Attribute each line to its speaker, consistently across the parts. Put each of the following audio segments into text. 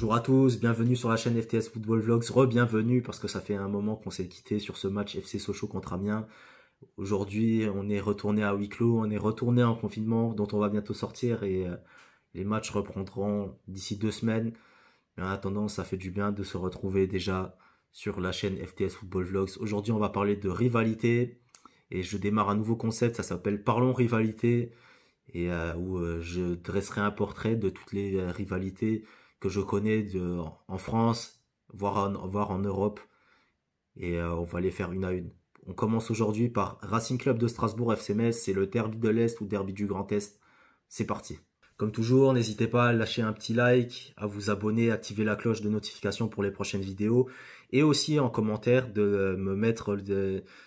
Speaker 1: Bonjour à tous, bienvenue sur la chaîne FTS Football Vlogs, re-bienvenue parce que ça fait un moment qu'on s'est quitté sur ce match FC Sochaux contre Amiens. Aujourd'hui, on est retourné à huis clos, on est retourné en confinement dont on va bientôt sortir et euh, les matchs reprendront d'ici deux semaines. Mais en attendant, ça fait du bien de se retrouver déjà sur la chaîne FTS Football Vlogs. Aujourd'hui, on va parler de rivalité et je démarre un nouveau concept, ça s'appelle Parlons rivalité et euh, où euh, je dresserai un portrait de toutes les rivalités que je connais de, en France, voire en, en Europe. Et euh, on va les faire une à une. On commence aujourd'hui par Racing Club de Strasbourg FC C'est le derby de l'Est ou derby du Grand Est. C'est parti. Comme toujours, n'hésitez pas à lâcher un petit like, à vous abonner, activer la cloche de notification pour les prochaines vidéos et aussi en commentaire de euh, me mettre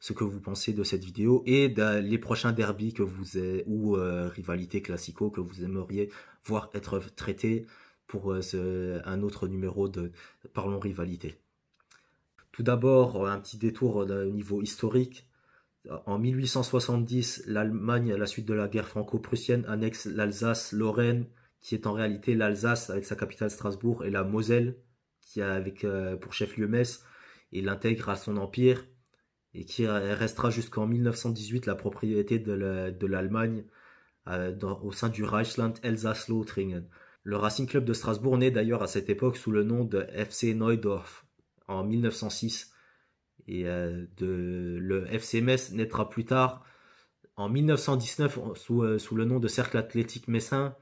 Speaker 1: ce que vous pensez de cette vidéo et les prochains derbys que vous ou euh, rivalités classico que vous aimeriez voir être traités pour euh, un autre numéro de Parlons Rivalité. Tout d'abord, euh, un petit détour au euh, niveau historique. En 1870, l'Allemagne, à la suite de la guerre franco-prussienne, annexe l'Alsace-Lorraine, qui est en réalité l'Alsace avec sa capitale Strasbourg et la Moselle, qui a avec pour chef-lieu Metz, et l'intègre à son empire, et qui restera jusqu'en 1918 la propriété de l'Allemagne au sein du Reichsland Elsass-Lothringen. Le Racing Club de Strasbourg naît d'ailleurs à cette époque sous le nom de FC Neudorf en 1906. Et euh, le FC Metz naîtra plus tard en 1919 sous, euh, sous le nom de Cercle Athlétique Messin.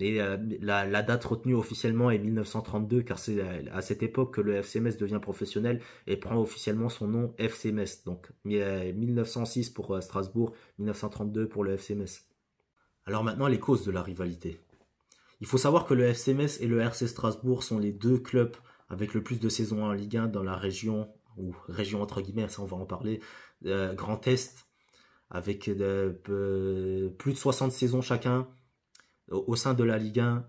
Speaker 1: Et euh, la, la, date retenue officiellement est 1932 car c'est à cette époque que le FC Metz devient professionnel et prend officiellement son nom FC Metz. Donc 1906 pour Strasbourg, 1932 pour le FC Metz. Alors maintenant les causes de la rivalité. Il faut savoir que le FC Metz et le RC Strasbourg sont les deux clubs avec le plus de saisons en Ligue 1 dans la région, ou région entre guillemets, ça on va en parler, euh, Grand Est, avec euh, euh, plus de 60 saisons chacun au, sein de la Ligue 1.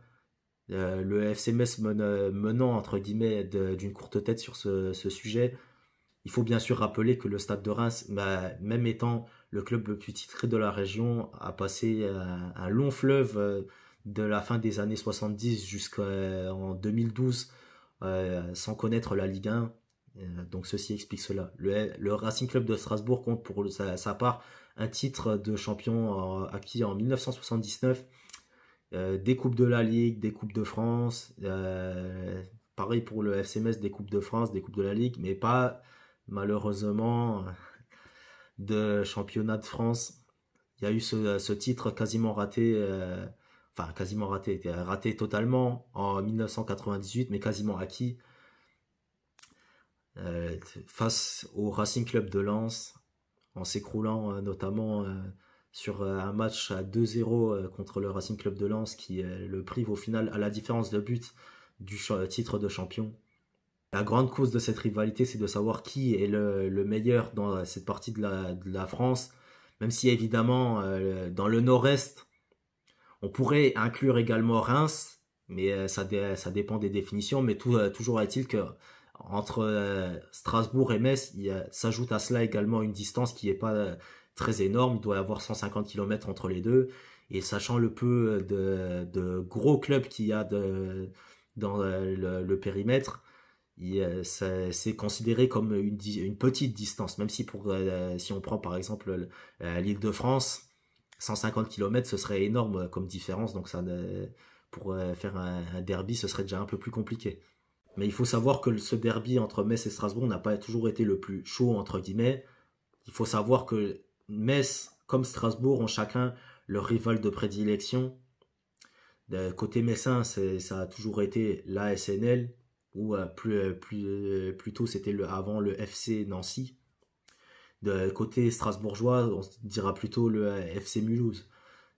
Speaker 1: le FC Metz menant entre guillemets d'une courte tête sur ce, sujet. Il faut bien sûr rappeler que le Stade de Reims, bah, même étant le club le plus titré de la région, a passé un long fleuve de la fin des années 70 jusqu'en 2012 euh, sans connaître la Ligue 1. Euh, donc ceci explique cela. Le, Racing Club de Strasbourg compte pour sa, part un titre de champion acquis en 1979, euh, des Coupes de la Ligue, des Coupes de France, pareil pour le FCMS, des Coupes de France, des Coupes de la Ligue, mais pas malheureusement de championnat de France. Il y a eu ce, titre quasiment raté quasiment raté, était raté totalement en 1998, mais quasiment acquis euh, face au Racing Club de Lens, en s'écroulant euh, notamment euh, sur un match à 2-0 contre le Racing Club de Lens, qui le prive au final à la différence de but du titre de champion. La grande cause de cette rivalité, c'est de savoir qui est le, meilleur dans cette partie de la France, même si évidemment dans le nord-est, on pourrait inclure également Reims, mais euh, ça, dépend des définitions. Mais euh, toujours est-il que entre euh, Strasbourg et Metz, il s'ajoute à cela également une distance qui n'est pas très énorme. Il doit y avoir 150 km entre les deux. Et sachant le peu de, gros clubs qu'il y a dans le, périmètre, c'est considéré comme une, petite distance. Même si, pour, si on prend par exemple l'île de France, 150 km, ce serait énorme euh, comme différence, donc ça, pour euh, faire un, derby, ce serait déjà un peu plus compliqué. Mais il faut savoir que ce derby entre Metz et Strasbourg n'a pas toujours été le plus chaud, entre guillemets. Il faut savoir que Metz, comme Strasbourg, ont chacun leur rival de prédilection. Côté messin, ça a toujours été la SNL. ou euh, plus, plus, plutôt c'était le, avant le FC Nancy. De côté strasbourgeois, on dira plutôt le euh, FC Mulhouse.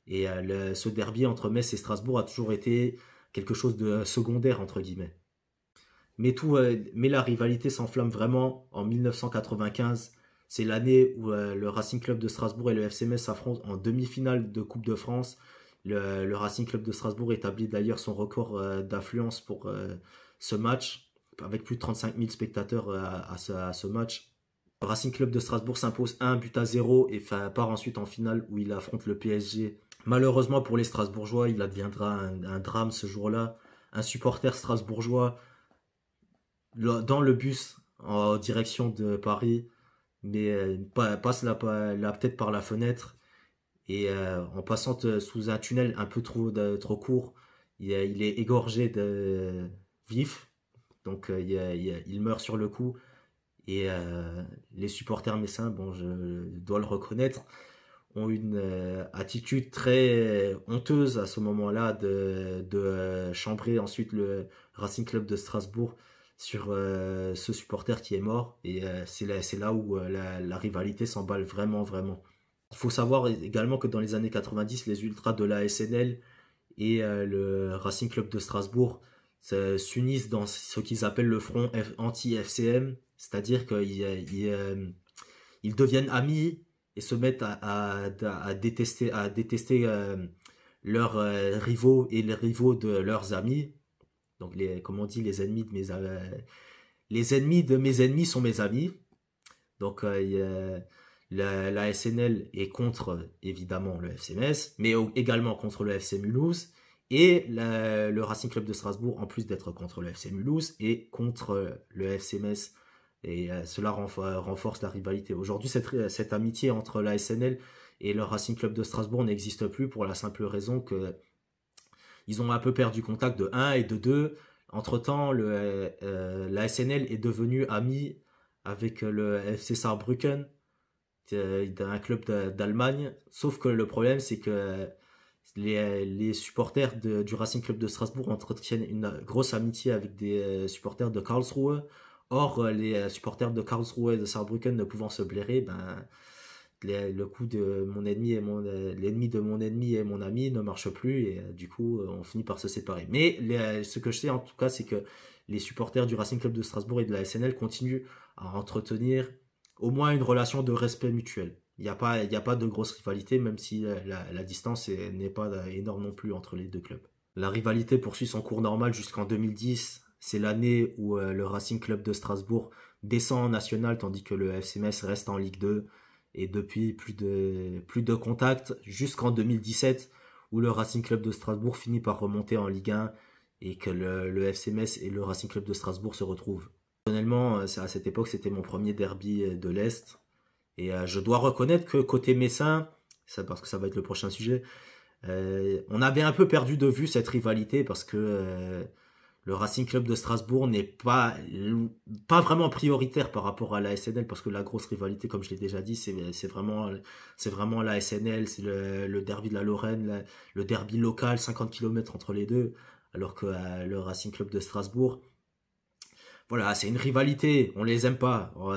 Speaker 1: Et euh, ce derby entre Metz et Strasbourg a toujours été quelque chose de euh, secondaire, entre guillemets. Mais, tout, mais la rivalité s'enflamme vraiment en 1995. C'est l'année où le Racing Club de Strasbourg et le FC Metz s'affrontent en demi-finale de Coupe de France. Le, Racing Club de Strasbourg établit d'ailleurs son record d'affluence pour ce match, avec plus de 35 000 spectateurs ce, à ce match. Racing Club de Strasbourg s'impose 1 but à 0 et part ensuite en finale où il affronte le PSG. Malheureusement pour les Strasbourgeois, il adviendra un, drame ce jour-là. Un supporter strasbourgeois dans le bus en direction de Paris, mais euh, passe la, peut-être par la fenêtre et euh, en passant sous un tunnel un peu trop, trop court, il, est égorgé de vif, donc euh, il meurt sur le coup. Et euh, les supporters messins, bon, je dois le reconnaître, ont une euh, attitude très honteuse à ce moment-là de, de euh, chambrer ensuite le Racing Club de Strasbourg sur ce supporter qui est mort. Et c'est là, là, où la, la, rivalité s'emballe vraiment, vraiment. Il faut savoir également que dans les années 90, les ultras de la SNL et le Racing Club de Strasbourg s'unissent dans ce qu'ils appellent le front anti-FCM, c'est-à-dire qu'ils euh, euh, ils deviennent amis et se mettent à, à, détester, à détester euh, leurs rivaux et les rivaux de leurs amis. Donc, les, comment on dit, les ennemis de mes, les ennemis de mes ennemis sont mes amis. Donc, la, la, SNL est contre, évidemment, le FCMS, mais également contre le FC Mulhouse. Et le Racing Club de Strasbourg, en plus d'être contre le FC Mulhouse, est contre le FC Metz. Et euh, cela euh, renforce la rivalité. Aujourd'hui, cette, euh, cette, amitié entre la SNL et le Racing Club de Strasbourg n'existe plus pour la simple raison que ils ont un peu perdu contact de 1 et de 2. Entre-temps, la SNL est devenue amie avec le FC Saarbrücken, un club d'Allemagne. Sauf que le problème, c'est que euh, les, supporters du Racing Club de Strasbourg entretiennent une grosse amitié avec des euh, supporters de Karlsruhe. Or, euh, les supporters de Karlsruhe et de Saarbrücken ne pouvant se blairer, ben, le coup de mon ennemi et mon l'ennemi de mon ennemi et mon ami ne marche plus et du coup on finit par se séparer. Mais ce que je sais en tout cas, c'est que les supporters du Racing Club de Strasbourg et de la SNL continuent à entretenir au moins une relation de respect mutuel il n'y a, pas, de grosse rivalité, même si la, distance n'est pas énorme non plus entre les deux clubs. La rivalité poursuit son cours normal jusqu'en 2010. C'est l'année où euh, le Racing Club de Strasbourg descend en national, tandis que le FCMS reste en Ligue 2. Et depuis, plus de, plus contacts jusqu'en 2017, où le Racing Club de Strasbourg finit par remonter en Ligue 1 et que le, le FCMS et le Racing Club de Strasbourg se retrouvent. Personnellement, euh, à cette époque, c'était mon premier derby euh, de l'Est. Et euh, je dois reconnaître que côté Messin, parce que ça va être le prochain sujet, euh, on avait un peu perdu de vue cette rivalité parce que euh, le Racing Club de Strasbourg n'est pas, pas vraiment prioritaire par rapport à la SNL parce que la grosse rivalité, comme je l'ai déjà dit, c'est vraiment, vraiment la SNL, c'est le, derby de la Lorraine, le derby local, 50 km entre les deux, alors que le Racing Club de Strasbourg, voilà, c'est une rivalité, on les aime pas. on,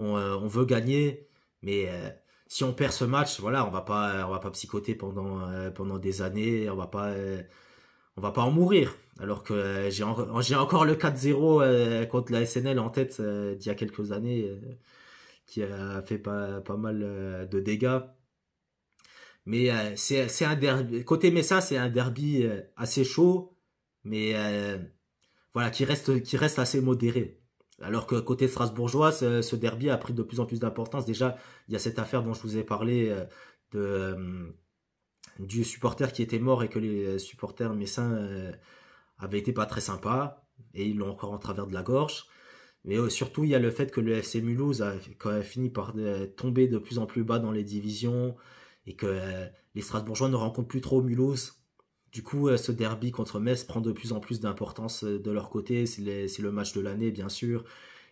Speaker 1: euh, on, veut gagner, mais euh, si on perd ce match, voilà, on va pas, on va pas psychoter pendant euh, pendant des années, on va pas, on va pas en mourir. Alors que j'ai encore le 4-0 contre la SNL en tête d'il y a quelques années, qui a fait pas pas mal de dégâts. Mais c'est, un derby. Côté Messa, c'est un derby assez chaud, mais voilà, qui reste, qui reste assez modéré. Alors que côté strasbourgeois, ce, derby a pris de plus en plus d'importance. Déjà, il y a cette affaire dont je vous ai parlé euh, de, euh, du supporter qui était mort et que les supporters messins euh, avaient été pas très sympas. Et ils l'ont encore en travers de la gorge. Mais surtout, il y a le fait que le FC Mulhouse a fini par tomber de plus en plus bas dans les divisions et que les Strasbourgeois ne rencontrent plus trop Mulhouse du coup, euh, ce derby contre Metz prend de plus en plus d'importance euh, de leur côté. C'est le match de l'année, bien sûr.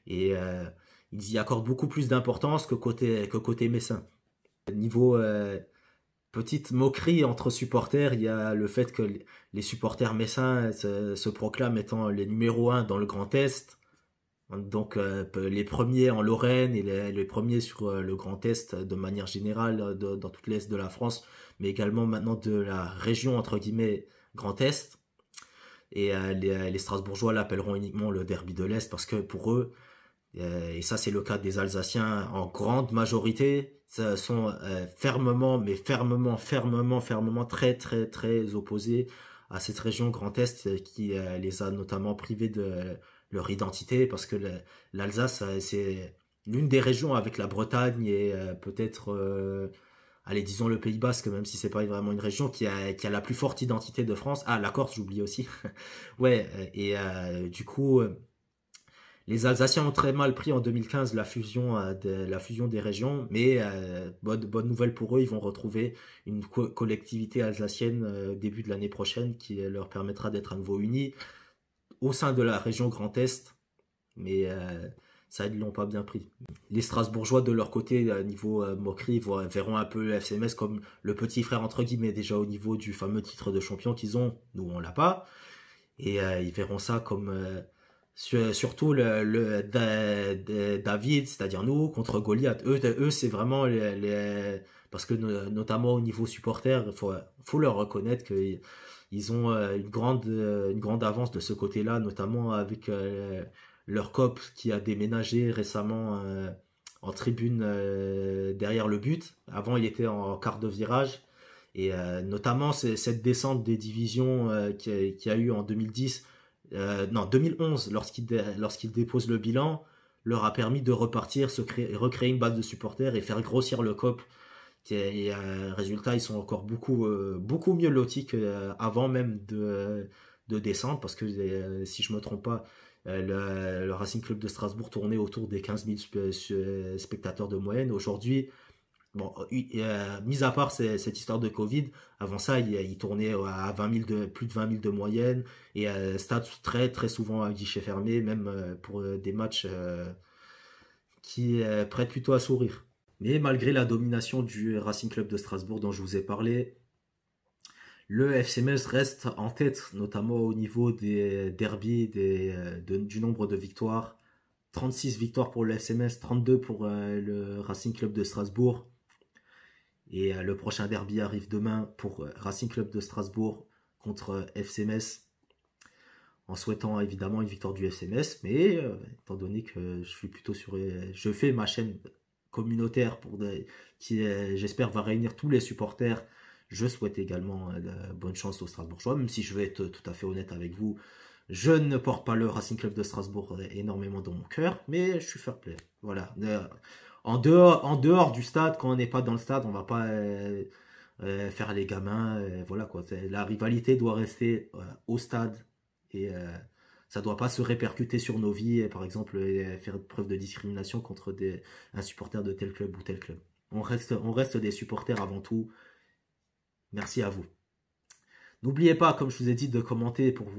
Speaker 1: Et euh, ils y accordent beaucoup plus d'importance que côté, que côté messin. Niveau petite moquerie entre supporters, il y a le fait que les supporters messins se, proclament étant les numéro 1 dans le Grand Est. Donc euh, les premiers en Lorraine et les, premiers sur euh, le Grand Est euh, de manière générale dans toute l'Est de la France, mais également maintenant de la région entre guillemets Grand Est. Et les, les Strasbourgeois l'appelleront uniquement le Derby de l'Est parce que pour eux, et ça c'est le cas des Alsaciens en grande majorité, sont fermement, mais fermement, fermement, fermement très très très opposés à cette région Grand Est qui les a notamment privés de leur identité, parce que l'Alsace, euh, c'est l'une des régions avec la Bretagne et euh, peut-être, euh, allez, disons le Pays Basque, même si c'est pas vraiment une région qui a, qui a la plus forte identité de France. Ah, la Corse, j'oublie aussi. ouais, et du coup, les Alsaciens ont très mal pris en 2015 la fusion, de, la fusion des régions, mais bonne, bonne, nouvelle pour eux, ils vont retrouver une collectivité alsacienne début de l'année prochaine qui leur permettra d'être à nouveau unis au sein de la région Grand Est, mais euh, ça, ils l'ont pas bien pris. Les Strasbourgeois, de leur côté, à niveau euh, moquerie, verront un peu le FCMS comme le petit frère, entre guillemets, déjà au niveau du fameux titre de champion qu'ils ont. Nous, on l'a pas. Et euh, ils verront ça comme surtout le, David, c'est-à-dire nous, contre Goliath. Eux, c'est vraiment Parce que notamment au niveau supporter, il faut, faut leur reconnaître que ils ont euh, une grande, euh, une grande avance de ce côté-là, notamment avec euh, leur cop qui a déménagé récemment en tribune derrière le but. Avant, il était en quart de virage. Et notamment cette descente des divisions qu'il y a eu en 2010, non 2011 lorsqu'il lorsqu'il dépose le bilan leur a permis de repartir recréer une base de supporters et faire grossir le COP et euh, résultat, ils sont encore beaucoup, euh, beaucoup mieux lotis qu'avant euh, même de, descendre, parce que si je ne me trompe pas, le, Racing Club de Strasbourg tournait autour des 15 000 spectateurs de moyenne. Aujourd'hui, bon, mis à part cette histoire de Covid, avant ça, il, tournaient tournait à plus de 20 000 de moyenne et stade très très souvent à guichet fermé, même pour des matchs qui prêtent plutôt à sourire. Mais malgré la domination du Racing Club de Strasbourg dont je vous ai parlé, le FCMS reste en tête, notamment au niveau des derbies, euh, du nombre de victoires. 36 victoires pour le FCMS, 32 pour euh, le Racing Club de Strasbourg. Et euh, le prochain derby arrive demain pour Racing Club de Strasbourg contre FCMS. en souhaitant évidemment une victoire du FCMS, mais étant donné que je suis plutôt sur, je fais ma chaîne communautaire pour qui, euh, j'espère, va réunir tous les supporters. Je souhaite également euh, bonne chance aux Strasbourgeois, même si je vais être tout à fait honnête avec vous. Je ne porte pas le Racing Club de Strasbourg euh, énormément dans mon cœur, mais je suis fair play. Voilà. En dehors, en dehors du stade, quand on n'est pas dans le stade, on ne va pas faire les gamins. voilà quoi. La rivalité doit rester au stade et ça doit pas se répercuter sur nos vies, et, par exemple, faire preuve de discrimination contre des, un supporter de tel club ou tel club. On reste, on reste des supporters avant tout. Merci à vous. N'oubliez pas, comme je vous ai dit, de commenter pour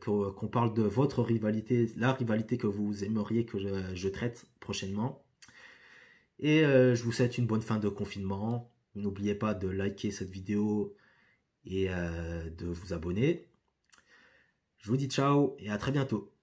Speaker 1: qu'on parle de votre rivalité, la rivalité que vous aimeriez que je, traite prochainement. Et euh, je vous souhaite une bonne fin de confinement. N'oubliez pas de liker cette vidéo et euh, de vous abonner. Je vous dis ciao et à très bientôt.